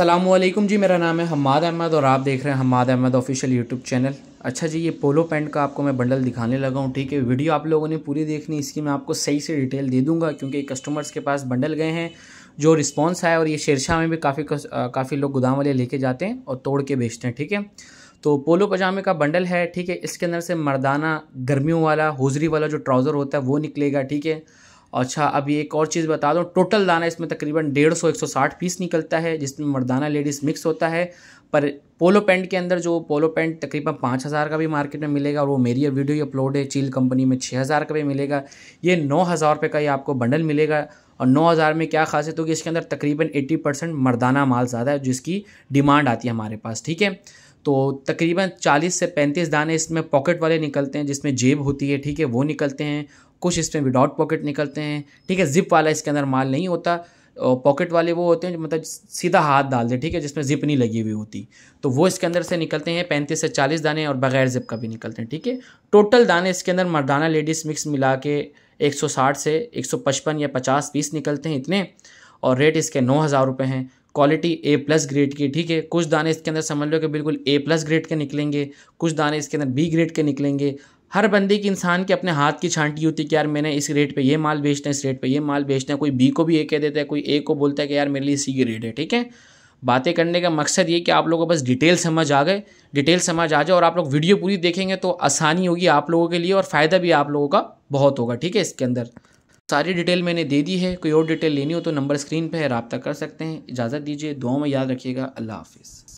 असलम जी मेरा नाम है हमाद अहमद और आप देख रहे हैं Hamad Ahmad official YouTube channel अच्छा जी ये पोलो पैंट का आपको मैं बंडल दिखाने लगा हूँ ठीक है वीडियो आप लोगों ने पूरी देखनी इसकी मैं आपको सही से डिटेल दे दूंगा क्योंकि कस्टमर्स के पास बंडल गए हैं जो रिस्पॉन्स आया और ये शेरशाह में भी काफ़ी काफ़ी लोग गोदाम वाले लेके जाते हैं और तोड़ के बेचते हैं ठीक है तो पोलो पजामे का बंडल है ठीक है इसके अंदर से मर्दाना गर्मियों वाला होजरी वाला जो ट्राउज़र होता है वो निकलेगा ठीक है अच्छा अभी एक और चीज़ बता दूँ टोटल दाना इसमें तकरीबन डेढ़ सौ एक सौ साठ पीस निकलता है जिसमें मर्दाना लेडीज़ मिक्स होता है पर पोलो पैंट के अंदर जो पोलो पैंट तकरीबन पाँच हज़ार का भी मार्केट में मिलेगा और वो मेरी ये वीडियो अपलोड है चील कंपनी में छः हज़ार का भी मिलेगा ये नौ हज़ार रुपये का ही आपको बंडल मिलेगा और नौ हज़ार में क्या खासियत होगी इसके अंदर तकरीबन एट्टी परसेंट मर्दाना माल ज़्यादा है जिसकी डिमांड आती है हमारे पास ठीक है तो तकरीबन 40 से 35 दाने इसमें पॉकेट वाले निकलते हैं जिसमें जेब होती है ठीक है वो निकलते हैं कुछ इसमें विदाउट पॉकेट निकलते हैं ठीक है जिप वाला इसके अंदर माल नहीं होता पॉकेट वाले वो होते हैं जो मतलब सीधा हाथ डाल दे ठीक है जिसमें जिप नहीं लगी हुई होती तो वो इसके अंदर से निकलते हैं पैंतीस से चालीस दाने और बगैर जिप का भी निकलते हैं ठीक है टोटल दाने इसके अंदर मर्दाना लेडीज़ मिक्स मिला के एक से एक या पचास पीस निकलते हैं इतने और रेट इसके नौ हज़ार रुपये हैं क्वालिटी ए प्लस ग्रेड की ठीक है कुछ दाने इसके अंदर समझ लो कि बिल्कुल ए प्लस ग्रेड के निकलेंगे कुछ दाने इसके अंदर बी ग्रेड के निकलेंगे हर बंदे की इंसान के अपने हाथ की छांटी होती है कि यार मैंने इस रेट पे ये माल बेचना है इस रेट पे ये माल बेचना है कोई बी को भी ये कह देता है कोई ए को बोलता है कि यार मेरे लिए सी ग्रेड है ठीक है बातें करने का मकसद ये कि आप लोगों को बस डिटेल समझ आ गए डिटेल समझ आ जाए और आप लोग वीडियो पूरी देखेंगे तो आसानी होगी आप लोगों के लिए और फ़ायदा भी आप लोगों का बहुत होगा ठीक है इसके अंदर सारी डिटेल मैंने दे दी है कोई और डिटेल लेनी हो तो नंबर स्क्रीन पर है रबता कर सकते हैं इजाज़त दीजिए दुआ में याद रखिएगा अल्लाह हाफिज़